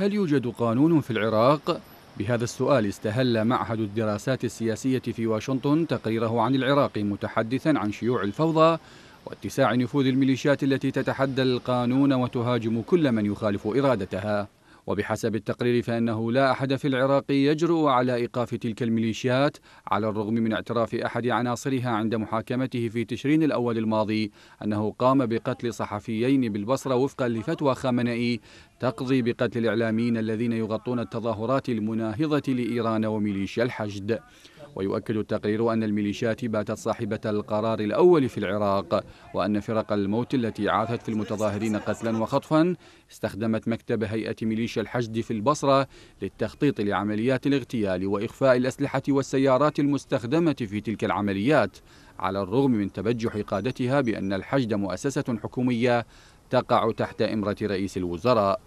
هل يوجد قانون في العراق؟ بهذا السؤال استهل معهد الدراسات السياسية في واشنطن تقريره عن العراق متحدثا عن شيوع الفوضى واتساع نفوذ الميليشيات التي تتحدى القانون وتهاجم كل من يخالف إرادتها وبحسب التقرير فإنه لا أحد في العراق يجرؤ على إيقاف تلك الميليشيات على الرغم من اعتراف أحد عناصرها عند محاكمته في تشرين الأول الماضي أنه قام بقتل صحفيين بالبصرة وفقا لفتوى خامنئي تقضي بقتل الإعلاميين الذين يغطون التظاهرات المناهضة لإيران وميليشيا الحشد ويؤكد التقرير أن الميليشيات باتت صاحبة القرار الأول في العراق وأن فرق الموت التي عاثت في المتظاهرين قتلا وخطفا استخدمت مكتب هيئة ميليشيا الحشد في البصرة للتخطيط لعمليات الاغتيال وإخفاء الأسلحة والسيارات المستخدمة في تلك العمليات على الرغم من تبجح قادتها بأن الحشد مؤسسة حكومية تقع تحت إمرة رئيس الوزراء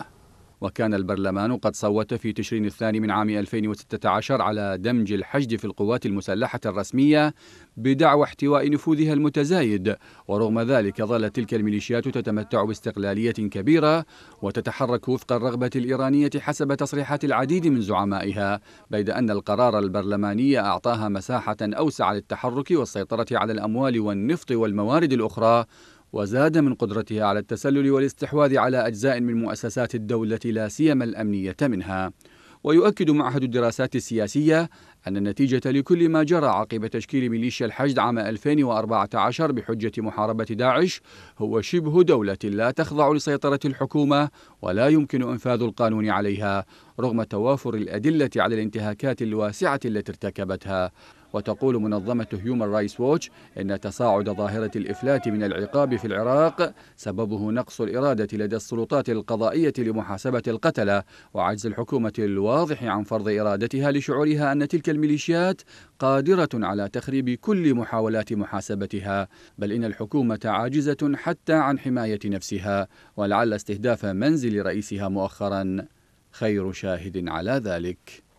وكان البرلمان قد صوت في تشرين الثاني من عام 2016 على دمج الحشد في القوات المسلحة الرسمية بدعوى احتواء نفوذها المتزايد ورغم ذلك ظلت تلك الميليشيات تتمتع باستقلالية كبيرة وتتحرك وفق الرغبة الإيرانية حسب تصريحات العديد من زعمائها بيد أن القرار البرلماني أعطاها مساحة أوسع للتحرك والسيطرة على الأموال والنفط والموارد الأخرى وزاد من قدرتها على التسلل والاستحواذ على أجزاء من مؤسسات الدولة لا سيما الأمنية منها ويؤكد معهد الدراسات السياسية أن النتيجة لكل ما جرى عقب تشكيل ميليشيا الحشد عام 2014 بحجة محاربة داعش هو شبه دولة لا تخضع لسيطرة الحكومة ولا يمكن إنفاذ القانون عليها رغم توافر الأدلة على الانتهاكات الواسعة التي ارتكبتها وتقول منظمة هيومن رايس ووتش إن تصاعد ظاهرة الإفلات من العقاب في العراق سببه نقص الإرادة لدى السلطات القضائية لمحاسبة القتلة وعجز الحكومة الواضح عن فرض إرادتها لشعورها أن تلك الميليشيات قادرة على تخريب كل محاولات محاسبتها بل إن الحكومة عاجزة حتى عن حماية نفسها ولعل استهداف منزل رئيسها مؤخرا خير شاهد على ذلك